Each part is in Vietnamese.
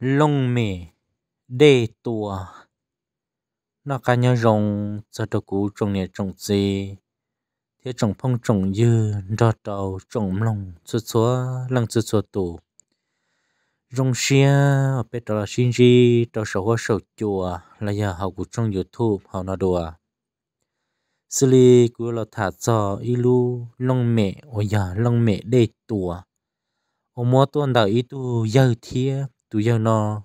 lông mì đê tùa nó cá nhau rồng cho đồ cũ trồng nhẹ trồng gì thế trồng phong trồng dư đo đầu trồng lông chúa chúa lăng chúa chúa tù Rồng xia ở bên đó là xin gì đó sổ hoa sổ chùa là giờ học của trong youtube học nó đùa xử lý của là thả cho ilu lông mẹ ở giờ lông mẹ đây tùa ông mua tuần đầu ý tu giờ thiệt tu yo nó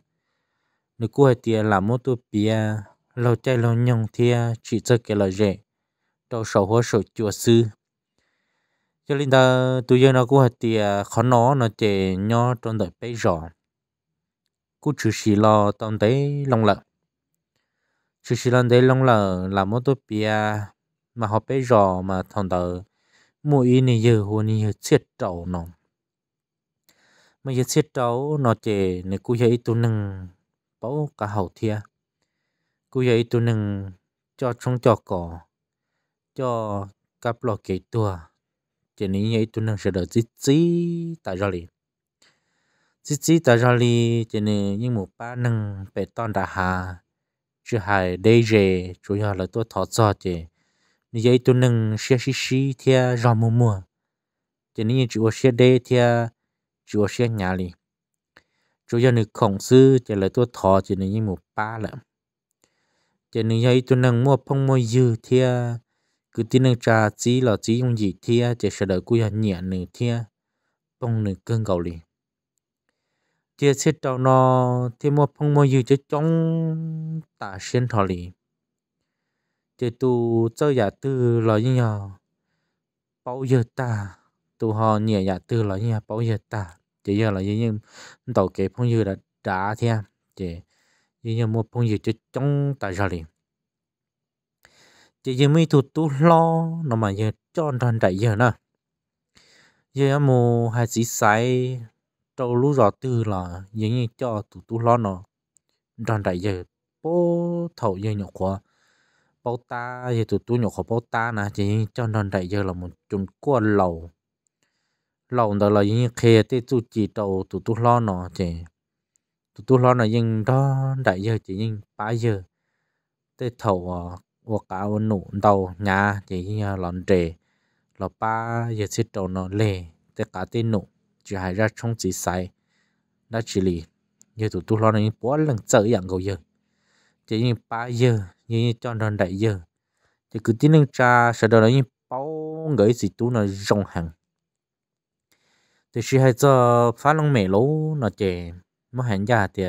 nếu cô hay tiền làm mô tô bia lâu chạy lâu nhông thia chỉ cho cái lời rẻ đầu sầu hoa sầu chùa sư cho nên ta tu yo nó cô hay tiền khó nó nó chè nho trong đời bây giờ cô chỉ xì lo tông tới long lợn chữ xì lần đấy long lợn làm mô tô bia mà họ bây giờ mà thằng đó mỗi này giờ hồ này chết trầu nòng mà giờ xét cháu nó chè nè cú dậy tụ nâng bảo cả hậu thia cú dậy tụ nâng cho trong cho cỏ cho cặp lọ kế tua chỉ ní dậy tụ nâng sẽ đỡ chí chí tại ra liền chí chí tại ra li chỉ ní những một ba nâng bề toàn đã hà chứ hài đây rề chủ yếu là tôi thọ cho chỉ như vậy tôi nâng xe xí xí thia rò mua mua chỉ nên chỉ có xe đây thia chúa sẽ nhà li chúa giờ nữ khổng sư chỉ là tôi thọ chỉ là như một ba lắm chỉ nữ ấy tôi nâng mua phong mua dư thì cứ tin nâng trà chỉ là chỉ dùng gì thì chỉ sẽ đợi cuối nhẹ nữ thì phong nữ cơn gạo liền chia sẻ cho nó thì mua phong mô dư cho trong tả xuyên thọ lì chế tu cho giả tư là như nhau bao giờ ta tu ho nhẹ dạ tư là như bảo giờ ta chỉ giờ là như như tàu kế phong như đã trả thế chỉ như như một phong như cho trong tại giờ liền chỉ giờ mấy thủ tu lo nó mà giờ cho đoàn đại giờ nè giờ mù hai chỉ sai trâu lú rõ tư là như như cho thủ tu lo nó đoàn đại giờ bố thầu giờ nhọc quá bao ta giờ thủ tu nhọc quá bao ta nè chỉ cho đoàn đại giờ là một chung cua lầu lâu đó là những khi tê chú chỉ đầu tụ tụ lo nọ chị tụ tụ lo nó nhưng đó đại giờ chỉ nhưng ba giờ tê thầu và cả nụ đầu nhà chỉ lòn trề là ba giờ chỉ đầu nọ lề tê cả tê nụ chỉ hai ra trong chỉ sai đã chỉ lì như tụ tụ lo nó nhưng bốn lần trở dạng cầu giờ chỉ như ba giờ như cho nên đại giờ thì cứ tin rằng cha sợ đó là những bao người gì tú nó rong hàng thì chỉ hay cho phá lông mẹ lố nó chè mà hẹn ra thì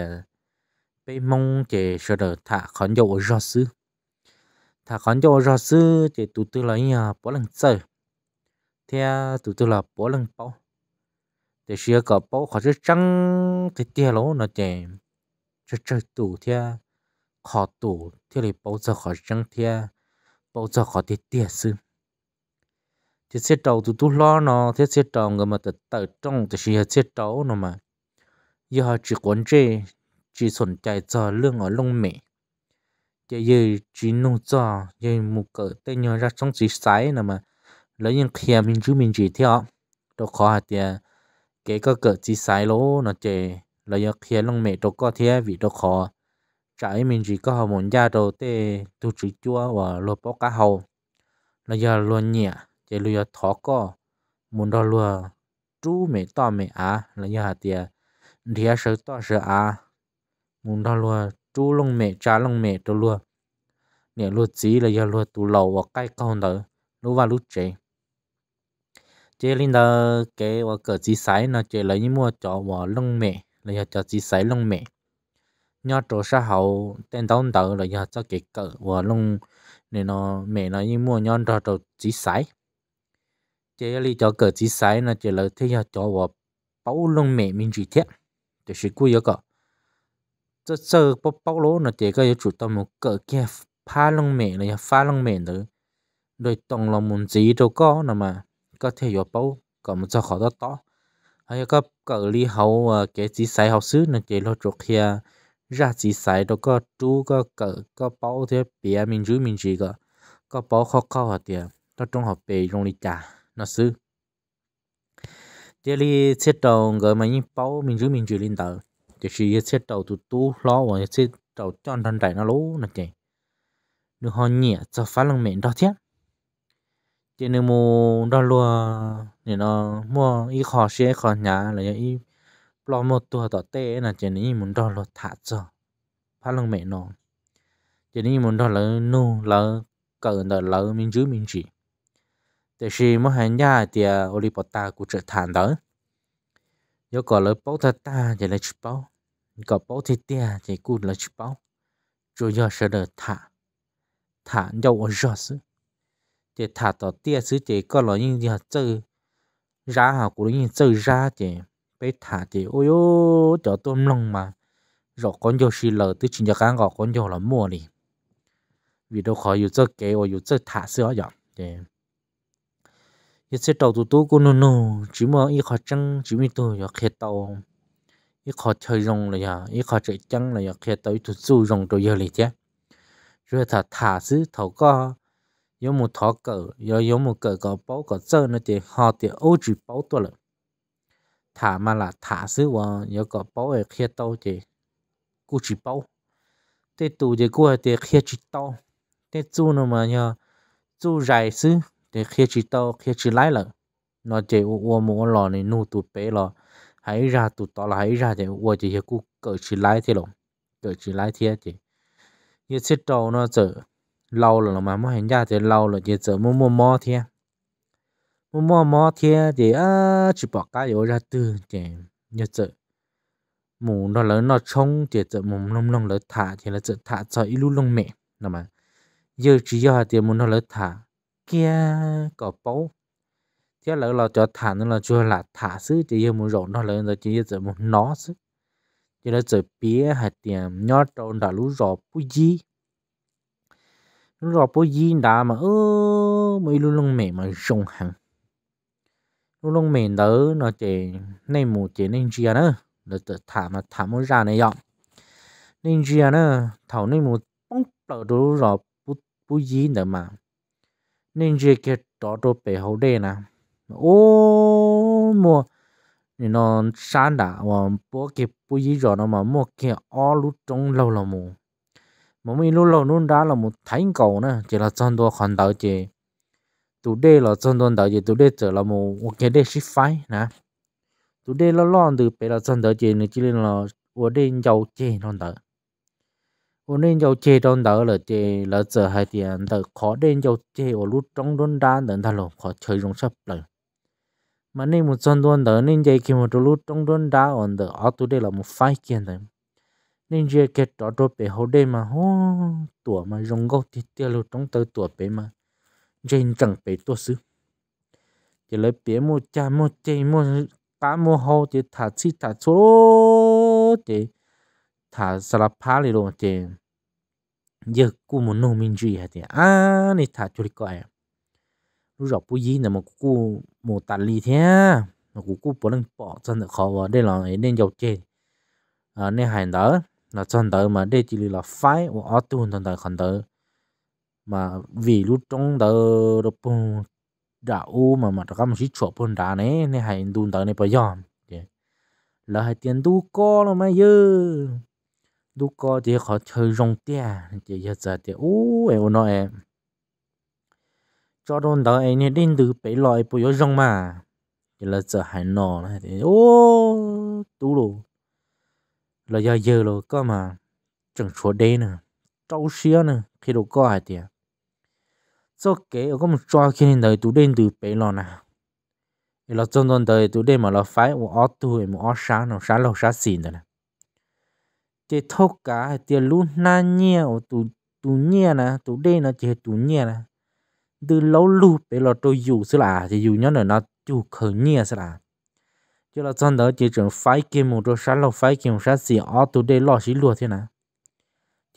bị mong chè sợ đỡ thả khẩn dầu ra sư thả khẩn dầu ra sư thì tụt tư là nhà bỏ lần sợ thì tụt tư là bỏ lần bao thì chỉ có bao khó chứ trắng thì tia lố nó chè chứ chơi tụ thì khó tụ thì lại bao giờ khó trắng thì bao giờ khó thì tia sư thế sẽ trâu tụt tụt lo nó thế sẽ trâu người mà tự tự trong thì sẽ sẽ trâu nó mà giờ họ chỉ quan chế chỉ sổn chạy cho lương ở lông mẹ giờ giờ chỉ nông cho giờ một cái tay nhờ ra trong chỉ sai nó mà lấy những kia mình chú mình chỉ theo đâu khó hạt thì cái cái cái chỉ sai lỗ nó chè lấy những kia lông mẹ đâu có thế vì đâu khó trái mình chỉ có họ muốn ra đầu để tu chỉ chua và lô bó cá hầu là giờ luôn nhẹ chế lùi thọ co muốn đó lùa chú mẹ to mẹ à là như hạt tiền thì sợ to sợ à muốn đó lùa chú lông mẹ cha lông mẹ đó lùa nè lùa chỉ là do lùa tụ lầu và cái con đó lúa và lúa chế chế linh đó cái và cỡ chỉ sái nó chế lấy những mua chó và lông mẹ là do chó chỉ sái lông mẹ nhớ chỗ xã hậu tên đóng đầu là do cho cái cỡ và lông nên nó mẹ nó như mua nhon cho chỗ chỉ sái chế lý cho cờ chỉ sai là chế lợi thế cho vợ bao lông mẹ mình chỉ thiết sự cú yếu cọ cho bao bao lỗ là chế cái chủ tâm một cờ kia phá lông mẹ lông mẹ nữa rồi tổng lòng muốn gì đâu có là mà có thể yếu bao còn một cho khó đó to hay có cờ lý hậu cái chỉ sai học xứ là chế lo chuột ra chỉ sai đâu có chú có cờ bao thế bia mình giữ mình chỉ bao khó khó hả đó trong học bề trong đi trả nó sư giờ đi chết đầu người mà những bao mình giữ mình chịu lên tờ thì chỉ chết đầu tụt tu lo và chết đầu cho thân trải nó lố nó chạy nó họ nhẹ cho phá lăng mẹ đó chết chỉ nếu mua đó luôn thì nó mua ít khó xe khó nhà là ít lo một tuổi tỏ tệ là chỉ nếu muốn đó là thả cho phá lăng mẹ nó chỉ nếu muốn đó là nô là cờ đó là mình giữ mình chỉ แต่ชีมหันยาเตียโอลิปตากูจะทานเด้อยกอเลยป้อตาตาจะเลยชิป้อก็ป้อที่เตียจะกูเลยชิป้อจูยอเสดถาถาเยาวรอสจะถาต่อเตียซื้อจะก็เลยยิ่งยาเจอราหากูยิ่งเจอราจะไปถาจะโอ้ยจะต้มลงมา rồi con dâu xì lờ tức chính cho cán gọt con dâu là mua đi vì đâu khó dù chơi kế ô dù chơi thả sữa vậy cái xe tàu tụ tụ cô nô nô chỉ mà ít khó chăng chỉ mi tụ giờ khe tàu ít khó chơi rong là giờ ít khó chạy chăng là giờ khe tàu ít tụ du rong tụ giờ lì chứ rồi thà thả xứ thầu co yếu một thọ cờ yếu yếu một cờ có bao có chơi nó thì họ thì ô chỉ bao tụ rồi thả mà là thả xứ và yếu có bao ở khe tàu thì cô chỉ bao tê tụ thì cô thì khe chỉ tàu tê du nó mà nhờ du dài xứ để khi chỉ tao khi chỉ lái là nó chỉ uo mua lò này nu tụt bé lò hãy ra tụt tao là hãy ra thì uo chỉ hiểu cú cỡ chỉ lái thế rồi, cỡ chỉ lái thế chỉ như xếp trâu nó chở lâu là mà mới hành ra thì lâu rồi, chỉ chở mua mua mò thế mua mua mò thế thì à chỉ bỏ cái rồi ra từ chỉ như chở mù nó lớn nó trông thì chở mù lông lông lớn thả thì là chở thả cho ít lúc lông mẹ là mà giờ chỉ giờ thì mù nó lớn thả kia có bố thế là là cho thả nó là chưa là thả xứ chỉ yêu muốn rộng nó là giờ chỉ yêu muốn nó xứ chỉ là giờ bía hạt tiền nhót trộn đã lú rọ bù gì lú rọ bù gì đã mà ơ mấy lú lông mềm mà rộng hẳn lú lông mềm đó nó chỉ nên mù chỉ nên chia nữa là tự thả mà thả muốn ra này dọn nên chia nữa thầu nên mù bóng bờ đồ rọ bù bù gì nữa mà nên chỉ cái đó đồ bể hậu đề nè ô mua nên nó sáng đã và bố cái bố gì rồi nó mà mua cái ó lú trong lâu là mù mà mình lú lâu luôn đã là một thành cầu nè chỉ là chân đồ khoản đầu chỉ tụ đề là chân đồ đầu chỉ tụ đề trở là một cái đề ship phái nè tụ đề là lon từ bể là chân đầu chỉ nên chỉ là ở đây giàu chỉ non đó 我那就接到到了的，了这还点的，可能就接我路中端单等他了，可吹中十了。mà nên một chân đoan đó nên dạy khi một lúc trong đoan đã ổn đó ở tu đây là một phái kiện đấy nên dạy cái đó đó bé hậu đây mà hô tuổi mà rong gốc thì tiêu lúc trong tới tuổi bé mà dạy chẳng bé tuổi xứ chỉ lấy bé một cha một chị một cá một hậu thì thả chi thả số thì thả lạp phá lì đồ chị giờ cô mù nô minh duy hả chị à nè thả cho đi coi lúc rọc bố gì nè mà cô mù tạt lì thế mà cô cô bỏ lên bỏ chân được khó vào đây là nên giàu chê à nên hành đó là chân đó mà đây chỉ là phái của ở tuần chân đó còn đó mà vì lúc trong đó đó bông u mà mà các mình chỉ chọn bông đá này nên hành tuần đó này bây giờ là hai tiền tu co rồi mà giờ lúc có thì họ chơi rong tia thì giờ giờ thì ô em nó em cho đồn đó em nên đến từ bảy loại bùi yếu rong mà thì là giờ hải nọ này thì ô tú lù là giờ giờ rồi cơ mà chẳng chúa đê nè trâu xía nè khi đồ có hải tiền cho kế ở có một trò khi nên đời tú đến từ bảy loại nè thì là trong đồn đời tú đến mà là phải một ót tuổi một ót sáng nó sáng lâu sáng xỉn rồi nè chế thô cả, hay tiền lú na nhia ở tủ tủ nhia nè tủ đê nè chế tủ nhia nè từ lâu lú bây giờ tôi dù xí là thì dù nhau nữa nó chủ khởi nhia xí là chứ là chân đó chế trưởng phái kim một đôi sáng lâu phái kim sáng xì ở tủ đê lọ xí lúa thế nè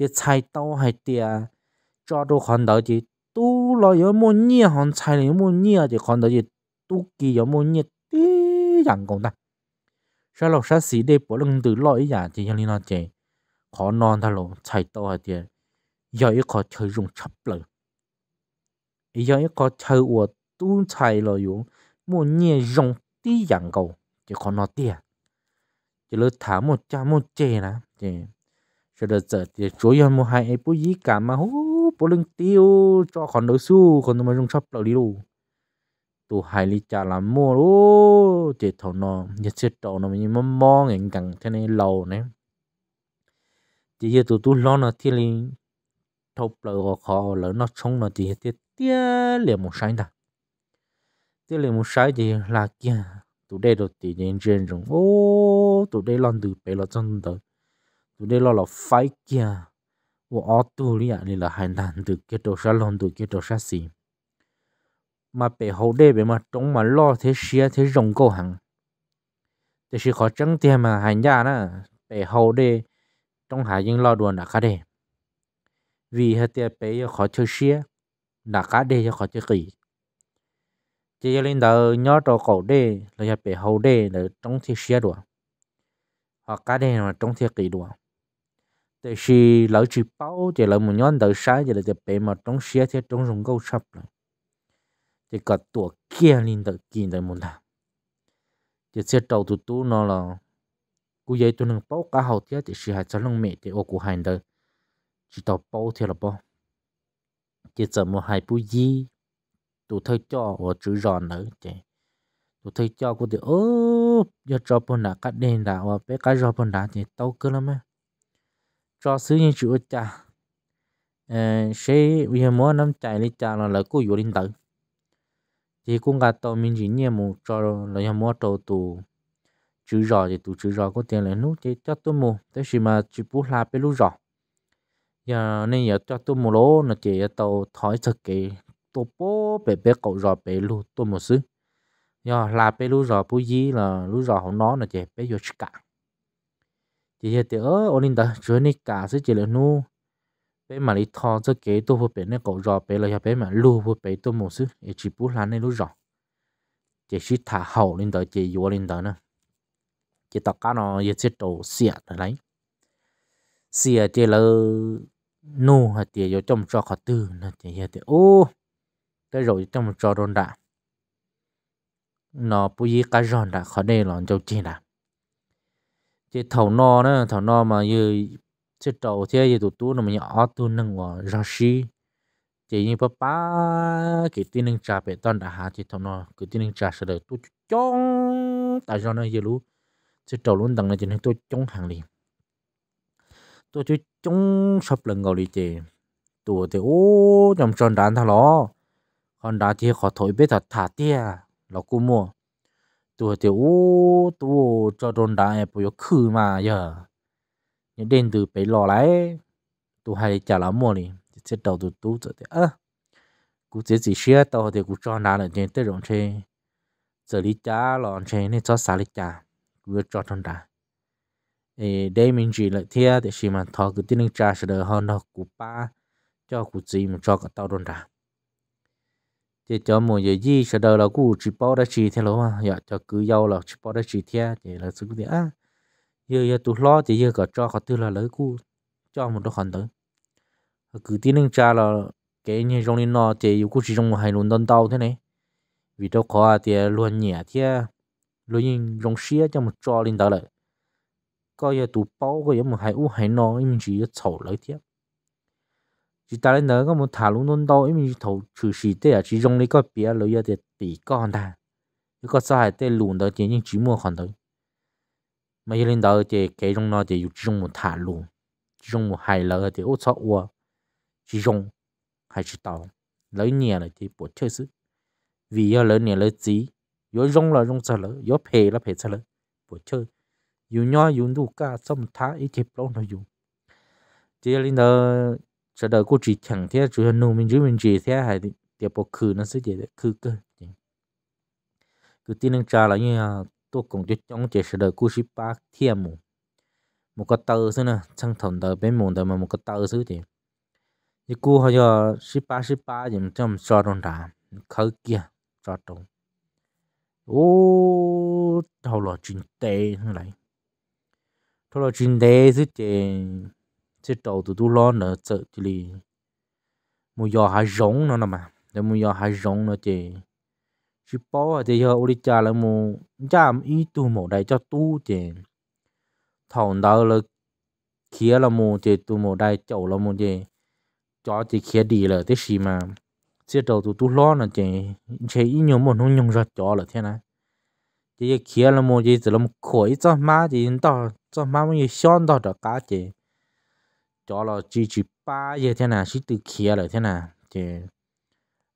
hay à, cho nhau gì, chế 菜刀还点，抓住看到就都了有么热行菜了有么热就看到就都给有么热的人工的，说老实实的不能得老一样就像你那讲，khó non thà lộ chạy tàu hạt tiền giờ ít có chơi dùng chấp lời giờ ít có chơi ủa tu chạy lo dùng mua nhẹ dùng tí dạng cầu chỉ khó nó tiền chỉ lỡ thả một cha một chè nè chỉ rồi đợt giờ thì chủ yếu mua hai bố gì cả mà hú bố lưng tiêu cho còn đỡ su còn mà dùng chấp lời đi đâu, tu hai lý cha làm mua luôn chỉ thầu nó nhất thiết đầu nó mình mong mong ngành càng thế này lâu này chỉ giờ tụi tôi lo nó thiên linh thâu lỡ khó lỡ nó chống nó chỉ tiếc tiếc liền một sai đó, tiếc liền một sai thì là kia tụi đây đột thì nên trên rồi ô tụi đây lo từ bé lo chân tới tụi đây lo là phải kia ô ô tu lý à là hành đàn từ kia đồ sa lon từ kia đồ sa xì mà bé hậu đây bé mà trống mà lo thế xia thế rộng câu hàng thế xí khó trắng tiền mà hành gia nè bé hậu đây trong hải dân lo đùa đã cá đề vì hệ tiệp bé khó chơi xia đã cá đề khó chơi kỳ chỉ cho lên đầu nhớ trò cổ đề là hệ bé hậu đề để trong thi xia đùa hoặc cá đề mà trong thi kỳ đùa tại vì lỡ chỉ bao chỉ lỡ một nhóm đầu sai chỉ là tiệp bé mà trong xia thì trong rừng câu sập rồi chỉ có tuổi kia lên đầu kia tới muốn làm chỉ sẽ trâu tụt tụt nó là กูยัยตัวหนึ่งป้อก้าหาวเทียติชีหายจะลงเมติโอกูหายเดอจิตอป้อเทียละป้อจิตจะมัวหายปุยีตัวเธอจ่อโอจือรอนเนอเจตัวเธอจ่อกูเดียวโอ้ยจอปนดากัดเดนดาว่าเป๊กจอปนดาเจเต้าเกล้มั้ยจอซื้อยังจิวจ่าเออเชวิมัวน้ำใจลิจ่าเราเลยกูอยู่ลินเตอ thì cũng gạt tàu mình chỉ nhẹ một cho là nhà mua tàu tù chữ rõ thì tụ chữ rõ có tiền là nút chứ cho tôi mua tới khi mà chú bút la bê lúc rõ giờ nên giờ cho tôi mua lỗ là chỉ tàu thỏi thực kì tôi bố bê bể cậu rõ bể lu tôi một xứ giờ là bể lu rõ bố gì là lu rõ không nó là chỉ bể vô cả chỉ giờ thì ở ôn linh đó chú này cả sẽ chỉ là nu bể mà đi thò cho kế tôi vừa bê này cậu rõ bể là bê mà lu vừa bể tôi một xứ chỉ bút la này lu rõ chỉ chỉ thả hậu linh tới chỉ vô linh tới nữa chỉ tao cá nó giờ chết đổ xịa rồi đấy xịa chỉ là nu hay thì giờ trong cho khó tư là thì giờ thì ô cái rồi trong cho đồn đã nó bây giờ cái giòn đã khó đây là châu chi đã chỉ thầu nó nữa thầu nó mà giờ chết đổ thế giờ tụt tú nó mà nhỏ tu nâng vào ra xí chỉ như papa cái tin nâng trà bé toàn đã hạ chỉ thầu nó cái tin nâng trà sẽ được tu chong tại do nó giờ lúc chứ trầu luôn đằng này chỉ nên tôi chống hàng đi, tôi chứ chống sập lần gầu đi chị tụi thì ô nhầm tròn đàn thà ló con đá thì khó thổi biết thật thả tia là cô mua tụi thì ô tụi cho đồn đá em bây giờ khử mà giờ những đền từ bấy lò lại tụi hay chả lắm mua đi chết đầu tụi tú rồi thì ơ cú chỉ chỉ xe tao thì cú cho đá lại trên tới rộng trên giờ đi chả lò trên nên cho xả đi chả vừa cho thằng đã đây mình chỉ là thia để xí mà thọ cứ tin cha sẽ đỡ hơn đó của ba cho của gì mà cho cả tao đồn đã thì cho một giờ gì sẽ đỡ là của chỉ bao ra chỉ thế lỗ mà giờ dạ, cho cứ giàu là chỉ bao ra chỉ thia để là sự đi à giờ giờ tụi lo thì giờ có cho có tư là lấy của cho một đứa con tới cứ tin cha là cái như trong này nó thì cũng chỉ trong một hai luôn đơn tàu thế này vì đâu có thì luôn nhẹ thế lưu nhìn rong xía cho một cho lên đó lại có giờ tụ bao có giờ một hai u hai nó em chỉ chậu lại tiếp chỉ ta lên nữa có một thả luôn luôn đâu em chỉ thầu trừ xí tê à chỉ rong lấy có bia rồi giờ để tỷ con ta nếu có sai tê lùn đó chỉ những chỉ mua còn thôi mà giờ lên đó chỉ cái rong nó chỉ dùng chỉ rong một thả luôn chỉ rong một hai lỡ thì ô chậu ua chỉ rong hay chỉ tàu lấy nhẹ là thì bỏ chơi sức vì giờ lấy nhẹ lấy gì 有用了用着了，有赔了赔着了，不就有鸟有路噶，怎么他一天不能用？这里呢，这的过去天天主要农民居民这些还的，也不去那是这的去个，去天能查了呀，多工就讲这是的过去八天么，một cái tờ xứ nè, thằng thằng tờ bên mồm tờ mà một cái tờ xứ thì, cái cú họ giờ ship ba ship ba thì mình cho mình cho đồng đà, khởi kia cho đồng ô thâu lo chuyện tệ như này thâu lo chuyện tệ chứ chè chứ đầu tụi tôi lo nợ sợ chứ lì mua giò hai rống nữa nè mà để mua giò hai rống nữa chè chỉ bỏ à, thì giờ ôi cha là mua cha ý tu mổ đại cho tu chè thầu đầu là kia là mua chè tu mổ đại chậu là mua chè cho chè kia đi là thế gì mà xe đầu tụ tụ lo nè chị chị ít nhiều một hôm nhung ra chó là thế này chị kia là một chị chỉ là một khối cho má chị đó cho má mới xón đó cho cá chị chó là chỉ chỉ ba giờ thế này chỉ từ kia là thế này chị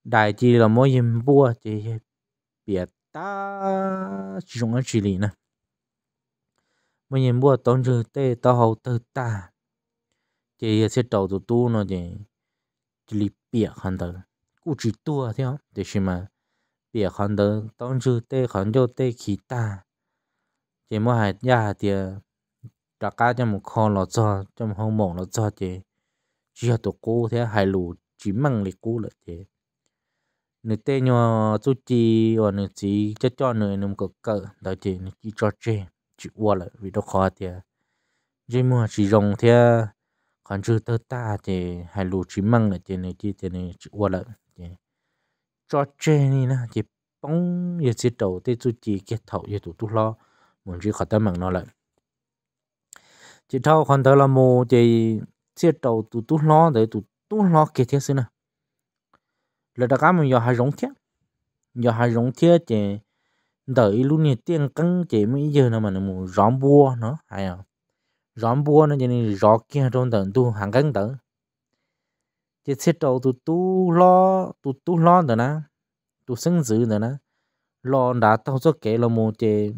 đại chị là mỗi em bua chị biệt ta chỉ dùng ở chỉ lì nè mỗi em bua tông trừ tê tao hậu tơ ta chị sẽ đầu tụ tu nó chị chỉ lì biệt hơn thôi chỉ 固执多条，就是嘛，别看到当初对看到对其他，这么还也还的，大家这么看了做，这么好忙了做的，只要读高条还路只忙的高了的。nữ tê nhỏ chú chi và nữ chỉ cho cho nữ nằm có cỡ đó chỉ nữ chỉ cho chê chỉ qua lại vì đó khó thì chỉ mua chỉ rồng thì còn chưa tới ta thì hai lù chỉ măng là chỉ nữ chỉ thì nữ chỉ qua lại Dạ. cho chê này na chỉ bóng giờ chỉ đầu tê chú chỉ kết thầu giờ tụt tụt lo muốn chỉ khỏi tới mạng nó lại chỉ thâu còn tới là mù chỉ chỉ đầu tụt tụt lo để tụt tụt lo kết thế nữa, nè là đặc mình giờ hai rong thiết giờ hai rong thiết chỉ đợi luôn nhiệt tiền căng chỉ mấy giờ nào mà nó mù rong bua nó hay à rong bua nó cho nên rõ kia trong tận tu hàng căng tận chỉ chết đầu tụ tu lo tụ tu lo nữa nè tụ sinh dữ nữa nè lo đã tao cho kể là một chế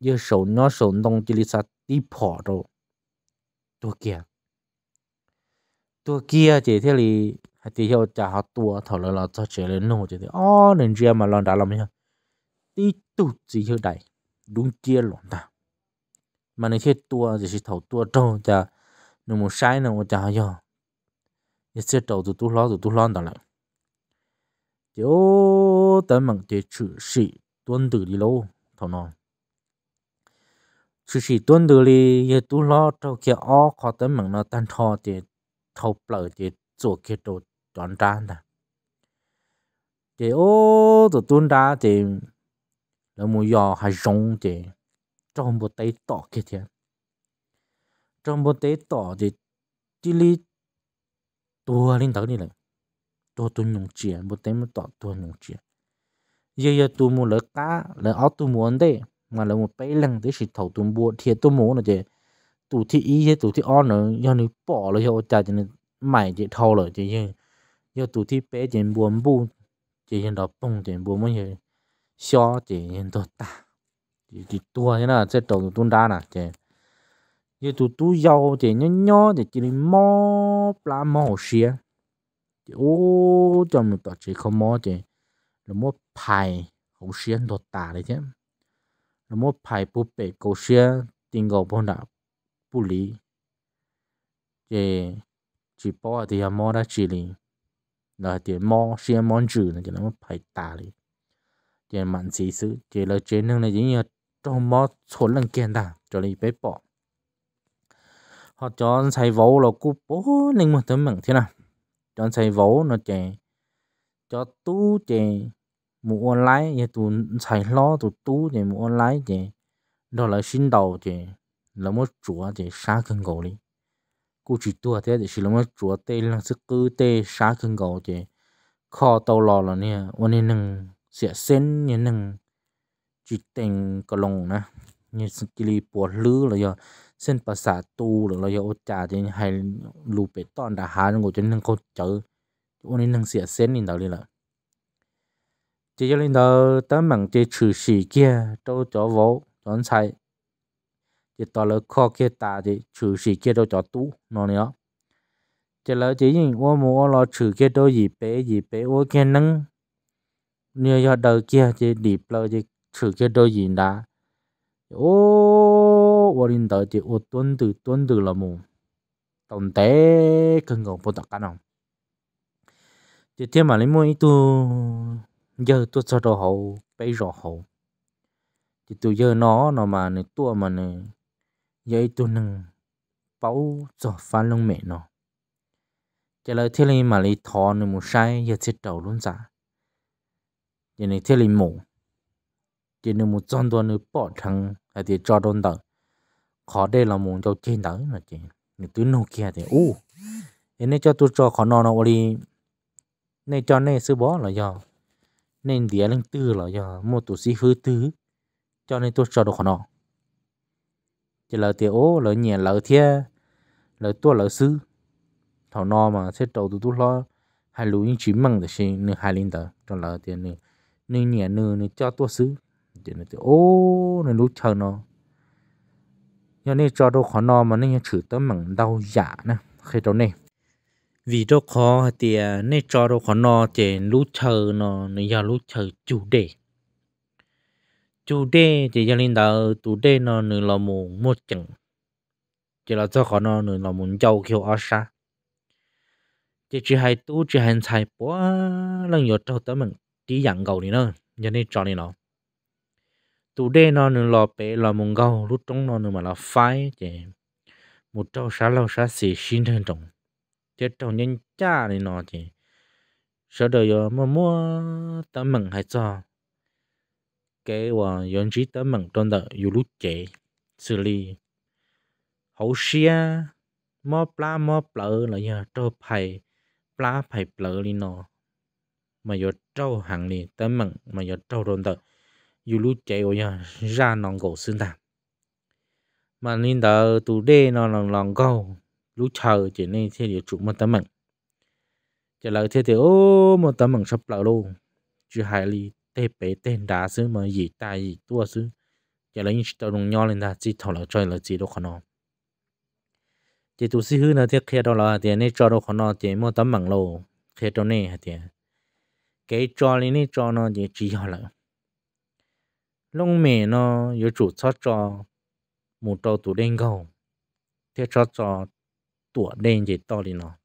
giờ sầu nhỏ sầu đông chỉ lý sát đi bỏ rồi tụ kia tụ kia chỉ thế thì hay thì hiểu trả họ tua thảo là là cho chế lên nô chỉ thế ó nên chia mà lo đã làm gì, đi tụ chỉ hiểu đại đúng chưa luôn ta mà nên chết tua chỉ thầu tua trâu chả nó một sai nó chả hiểu nào đó, đó cái đi đi, thằng 一些找就多少就多少的了。就咱们的出是蹲得的喽，头脑。出是蹲得的也多少找些啊，靠咱们那单车的头不的做些都转站的。thì ô tụ tuôn ra thì là một giò hay rong thì trong một tay tỏ kia thiệt trong một tay tỏ thì chỉ lý tua lên tới đi lại tua tu nhung chia một tên một tọt tua nhung chia giờ giờ tu mua lỡ cá lỡ áo tu mua ăn mà lỡ một bé lăng tới xịt thầu tu mua thiệt tu mua là gì tu thì ý chứ tu thì on nữa do nó bỏ rồi cho cha cho nên mày chỉ thầu rồi chứ nhưng do tu thì bảy chỉ buồn bu chỉ hiện đó bông chỉ buồn mấy gì xóa chỉ hiện đó ta chỉ tua thế nào sẽ đầu tu đa nè chỉ như tụ tụ dâu thì nhỏ nhỏ thì chỉ mò lá mò xia thì ô trong một tọt chỉ không mò thì là mò phải hậu xia đột tả đấy chứ là mò phải bù bể cầu xia tiền gầu bọn đã bù lý thì chỉ bỏ thì mò đã chỉ lý là thì mò xia mò chữ là chỉ là mò phải tả lý thì mặn xí xứ thì là chế này là những trong mò số lần kiện ta cho nên bé bỏ họ chọn xài vấu là cú bố nên mà tới mừng thế nào chọn xài vấu nó chè cho tú chè mũ online vậy tụ xài lo tụ tú chè mũ online chè đó là xin đầu chè là một chúa chè xa cân cầu đi cú chỉ tua thế thì là một chúa tê là sức cứ tê xa cân cầu chè kho tàu lò là nè ôn nên nâng sẽ xén như nâng chỉ tình cả lồng nè như chỉ li bỏ lư là giờ เส้นประสาทตูหรือเราโยจ่าจะให้ลูเปต้อนดาหารงูจนนึงเขาเจอวันนี้นึงเสียเส้นนี่เราเลยล่ะจะยังเราตั้งมั่งจะชื่อสีเกียโตจอวอจอนใช้จะต่อเลยข้อเกียตาจะชื่อสีเกียโตจอตู้นอนเนาะจะเราจะยิ่งว่ามัวเราชื่อเกียโตหยีเป๋หยีเป๋ว่าเกียนึงเนี่ยยอดเดอเกียจะดีเปล่าจะชื่อเกียโตหยีดาโอ้我领导的我蹲的蹲的了么？tổng tế cần gồm bộ tạc nào thì thế mà lấy mỗi tu giờ tu cho đồ hậu bây giờ hậu thì tu giờ nó nó mà này tu mà này giờ tu nâng báu cho phá lông mẹ nó chỉ là thế này mà lấy thọ này một sai giờ chết đầu luôn giả giờ này thế này mổ giờ này một trong đó này bỏ thằng hay thì cho đôn tờ khó đây là muốn cho trên đó là chị những thứ Nokia thì u thế nên cho tôi cho khó nó nó đi nên cho nên sư bó là do nên địa lên tư là do một tổ sĩ hư tư cho nên tôi cho được khó nó chỉ là tiểu ô là nhẹ là thia là tôi là sư thảo nó mà sẽ đầu tụi tôi lo hai lũ những chuyến măng để xin nên hai linh tờ cho là tiền nên nên nhẹ nên cho tôi sư cho là tiểu ô nên lúc chờ nó giờ này cho đồ khó no mà nên chữ tới mảng đau giả dạ nè khi đó nè vì đồ khó thì à, nên cho đồ khó no thì lú chờ nó nó giờ lú chờ chủ đề chủ đề thì giờ lên đầu chủ đề nó nữa là một một chừng chỉ là cho khó nó nữa là muốn giàu kiểu ở xa chỉ chỉ hay tu chỉ hay thay bỏ lần nhiều cho tới mình đi dạng cầu đi nữa giờ này cho đi nó tụ đê nó nữa lò bể lò mông gâu lúc trống nó nữa mà là phai, chè một trâu sá lâu sá xì xin hơn trồng chết trồng nhân cha này nó chè sau đó giờ mà mua tấm mừng hay cho cái và yon chỉ tấm mừng trong đó dù lúc chè xử lý hậu xia mò pla mò plỡ là giờ trâu phải pla phải plỡ đi nó mà giờ trâu hàng này tấm mừng mà giờ trâu trong đó dù lúc chạy ở nhà ra nòng gò xương tạm mà nên đỡ tù đê nó lòng lòng gò lúc chờ chỉ nên thế điều chủ một tấm mệnh chỉ là thế thì ô một tấm mệnh sắp lỡ luôn chứ hai li, tê bể tên đá xứ mà gì ta gì tua xứ chỉ là những tàu đồng nhau lên ta chỉ thầu là chơi là gì đâu khó nó chỉ tụ sĩ hư là thế kia đó là thì nên cho đâu khó nó thì một tấm mệnh lô kia đó này thì cái cho lên này cho nó thì chỉ họ là lông mẹ nó yếu chủ cho cho một trâu tủ đen gầu thế cho cho tủ đen gì to đi nó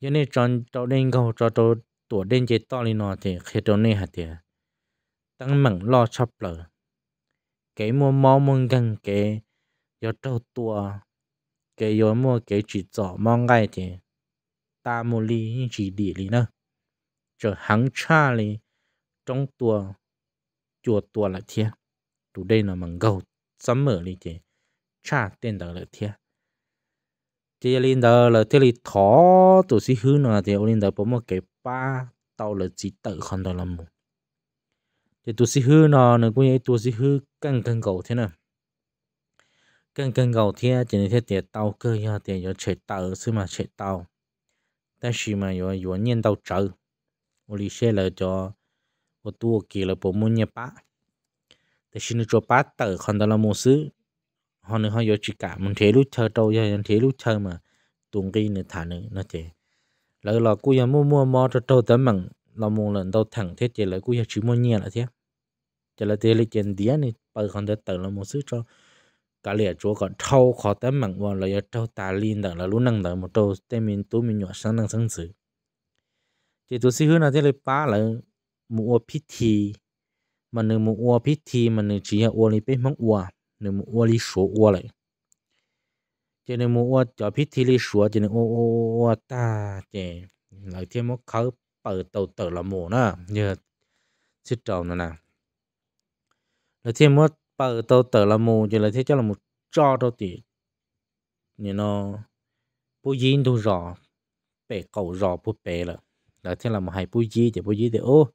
cho nên tròn trâu đen gầu cho trâu tủ đen gì to đi nó thì khi trâu này hạt thì tăng mặn lo chập lờ cái mua mò mông gần cái yếu trâu tủ cái yếu mua cái chỉ rõ mong ngay thì ta mua ly chỉ đi lý nữa chờ hàng cha lý trong tù chùa tua lại thiệt tụ đây là mình gầu sắm mở đi chứ cha tên đó là thiệt chỉ lên đó là thế là thó tụ sĩ hư nó thì lên đó bấm một cái ba tàu là chỉ tự không đó là một thì tụ sĩ hư nó nó cũng như tụ sĩ hư cần cần cầu thế nào cần cần cầu thế chỉ nên thế tiền tàu cơ ya tiền yo chạy tàu xí mà chạy tàu, 但是嘛有有念到走，我理解了就。bộ tua kì là bộ môn nhật bá thế xin cho bá tờ còn đó là mua xứ họ nữa họ yêu chỉ cả mình thấy lúc chơi đâu giờ mình thấy lúc chơi mà tuần kỳ nữa thả nữa nó thế lỡ là cô giờ mua mua mua cho đâu tới mừng là mua lần đâu thẳng thế thì lỡ cô giờ chỉ mua nhà là thế chỉ là thế là tiền đĩa này bờ còn đó tờ là mua xứ cho cả lẻ chúa còn thâu khó tới mặn và là do trâu tà linh đó là lúc năng đó một trâu tên mình tú mình nhỏ sáng năng sáng sử thì tôi xin hứa là thế là ba lần mua pít thì mà nửa mua pít thì mà nửa chỉ là uo đi bên mong uo nửa mua đi số uo lại cho nên mua cho pít thì đi số cho nên uo uo ta chè lại thêm một khẩu bờ tàu tờ là mồ nữa như xích trầu nữa nè lại thêm một bờ tàu tờ là mồ cho lại thêm cho là một cho đâu thì nên nó bố yên đâu rõ bể cầu rõ bố bể là lại thêm là một hai bố yên thì bố yên thì ô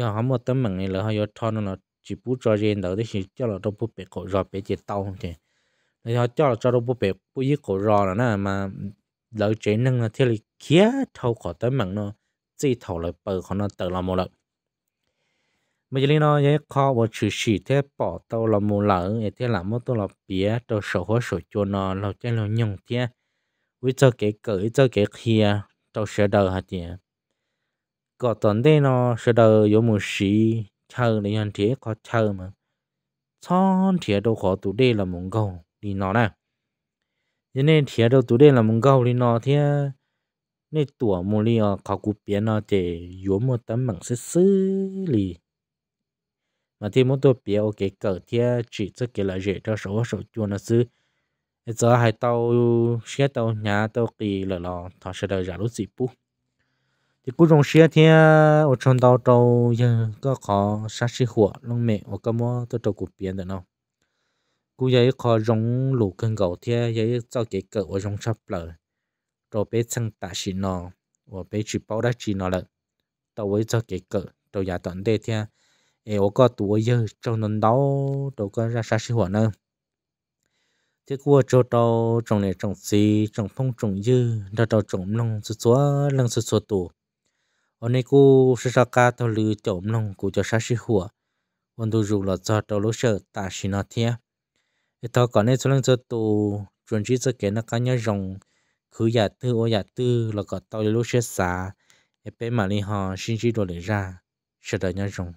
giờ họ mua tấm mảng này là họ cho nó là chỉ bút cho riêng đó thì cho là trong bút bể cổ rò bể chỉ tàu thì thì họ cho là cho trong bút bể bút ít cổ rò là nè mà lỡ chế năng là thế là kia thâu khỏi tấm mảng nó chỉ thâu lại bờ khỏi nó tự làm một lợi bây giờ nó cái kho bộ chữ sĩ thế bỏ tàu làm một lỡ thế làm một tàu là bía tàu sổ hóa sổ cho nó là cái là nhung thế với cho cái cỡ cho cái kia tàu sẽ đời hạt tiền có tuần đây nó sẽ đầu có một sĩ chờ này nhân thế có chờ mà chọn thế đâu khó tụ đây là mông cầu đi nó nè cho nên thế đâu tụ đây là mông cầu đi nó thế nên tuổi mồ li ở ờ, khó cụ biến nó để có một tấm bằng sức xử lý mà thì muốn tôi biết ok cỡ thế chỉ cho cái là dễ cho số số chuồn nó xử giờ hai tàu xe tàu nhà tàu kỳ là lo thọ sẽ đời giả lúc gì bút thì cũng dùng xe thì à, ở trong đầu trâu có khó sát sĩ hỏa long mẹ ở cái mỏ tôi trâu cục biển được không cú giấy khó dùng lũ cơn gầu thì giấy cho cái cỡ ở trong sắp lở rồi bé sang tạ xì nọ và bé chỉ bảo đã chỉ nọ lợ tàu với cho cái cỡ tàu nhà tận đây thì ê à, ở có tuổi giờ trong nón đau đâu có ra sát sĩ hỏa nữa thế cua cho tàu trong này trong xì trong phong trong dư đó tàu trong nông số số lông số số tuổi hôm nay cô sẽ ra cá tàu lư trộm nông cô cho sát sĩ hùa còn tôi dù là cho tàu lối sợ ta sĩ nó thế thì tao còn nên cho lần cho tù chuẩn chỉ cho cái nó cá nhau rồng cứ giả tư ô giả tư là có tàu lối sợ xả bé mà đi họ xin chỉ đồ để ra sợ đời nhau rồng